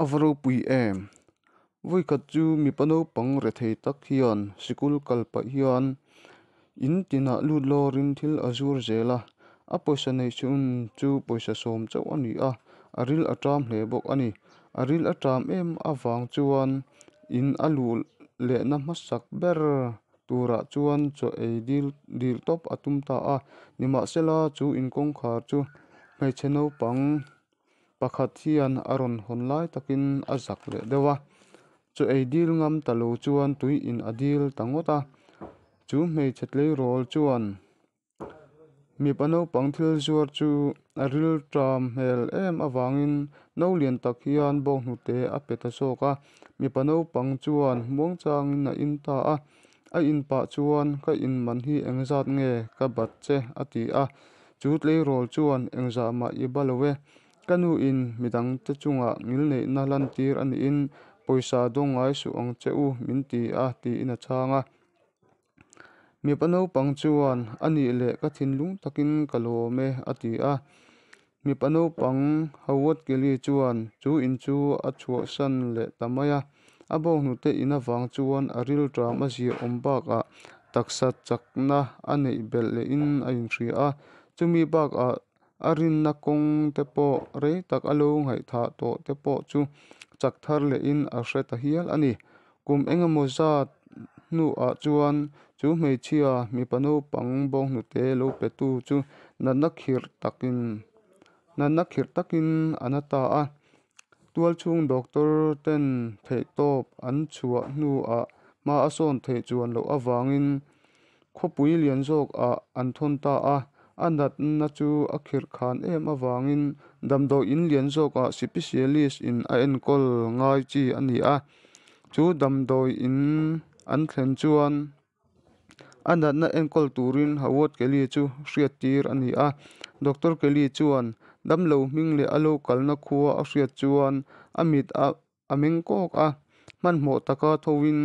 avro pui em vui khat chu mi pano pang re thei tak hian sikul kalpa hian in tina lu lo rin thil azur zela a poisa nei chun chu poisa som chau ani a aril atam hle bok ani aril atam em awang chuan in alu le na masak ber tura chuan cho ei dil dil top atum ta a nima sela chu in kong khar chu hmeichhe no pang pakhat hian a rawn hawn lai takin a zak leh deuha chu ei dil ngam talo chuan tui in a dil tangota chu hmeichhe tlei rawl chuan mi pano pangthil zuar chu a ril tram hmel em awangin no lian tak hian bawnghnute te a peta zawka mi pano pang chuan muang changin a in ta a a in pa chuan ka in man hi engzat nge ka bat che ati a chu tlei rawl chuan engzah ma i balowe kanu in midang te chunga ngil nei na lan tir ani in poisa dongai su ang cheu min ti a ti in a changa mi pano pang chuan ani le ka thin lung takin kalo me ati a mi pano pang hawat keli chuan chu in chu a chuo san le tamaya abo hnu te in awang chuan a ril tram a zia om bak a taksa chakna a nei bel le in a in thri a chumi bak a arin na kawng te pawh rei tak a lo ngaih thah tawh te pawh chu chak thar lein a hret a hial ani kum engemaw zat hnuah chuan chu hmeichhia mipa naupang bawnghnute te lo pe tu chu nana khir takin nana khir takin an ata a tual chung doctor ten thei top an chhuah hnuah ma a sawn thei chuan lo awangin khawpui lian zawk ah an thon ta a a natna chu a khir khan em awangin damdo in lian zawka specialist in a enkol ngai chi a ni a chu damdoi in an thlen chuan a natna enkol turin hawat keli chu hriat tir a ni a doctor keli chuan damlo hming le alo kalna khuwa a hriat chuan amit a aming kok a man hmo taka thowin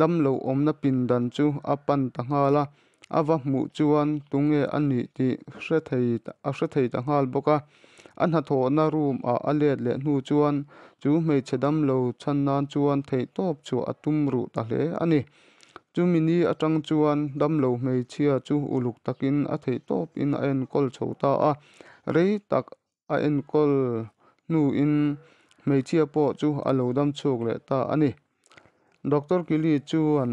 damlo omna pindan chu a pan tanga la ava hmuh chuan tung nge anih tih hre thei a hre thei ta ngal bawk a an na room ah a let leh hnu chuan chu hmeichhe dam lo chan nan chuan thei top chu a tum ruh ta hle ani chumi ni atang chuan dam lo hmeichhia chu uluk takin a thei top in a en kol chho ta a rei tak a en kol nu in hmeichhia pawh chu alo lo dam chhuk leh ta ani doctor kili chuan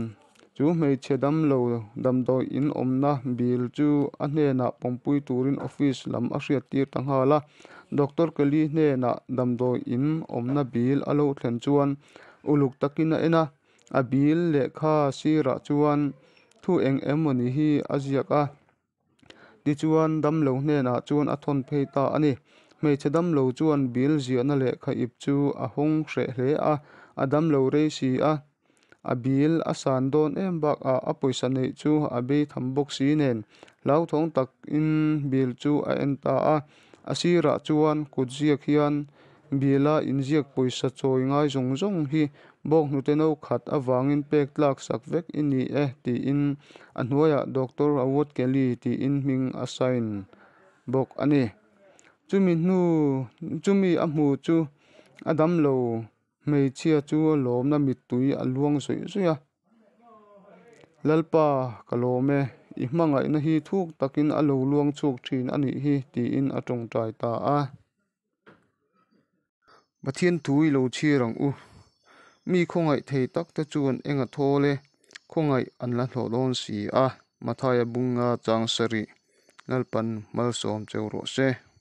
chu hmeichhe dam lo dam dawi in awmna bil chu a hnenah pampui turin office làm lam a hriat tăng tangha la doctor Kelly kali na dam dawi in awmna bil a lo thlen chuan uluk takin a ena a bil lekha ra chuan thu eng emawni hi a ziak a ti chuan dam lo na chuan a thôn phei ta anh ani hmeichhe dam lo chuan bil ziahna lekha ip chu a hawng hreh hle a a dam lo rồi si a a bil a san dawn em bak a a pawisa nei chu a be tham box si nen lau thawng tak in bil chu a en ta a a sirah chuan kut ziak hian bila in ziak pawisa chawi ngai zawng zawng hi bawk nu te no khat awangin pek tlak sak vek i ni e eh tiin a hnuaiah doctor award kelly tiin hming a sign bawk ani chumi hnu chumi a hmu chu a dam lo na hmeichhia chu lawmna mitui a luang zuih zuih a lalpa ka lawme i hmangaihna hi thuk takin a lo luang chuk thin anih hi tiin trong trái ta à, mà thiên thui lo chi rằng u mi thấy tắc khongai thei anh te chuan enga thole khongai anh là hlo don si à, mà a bunga chang sari lalpan mal som cheu ro se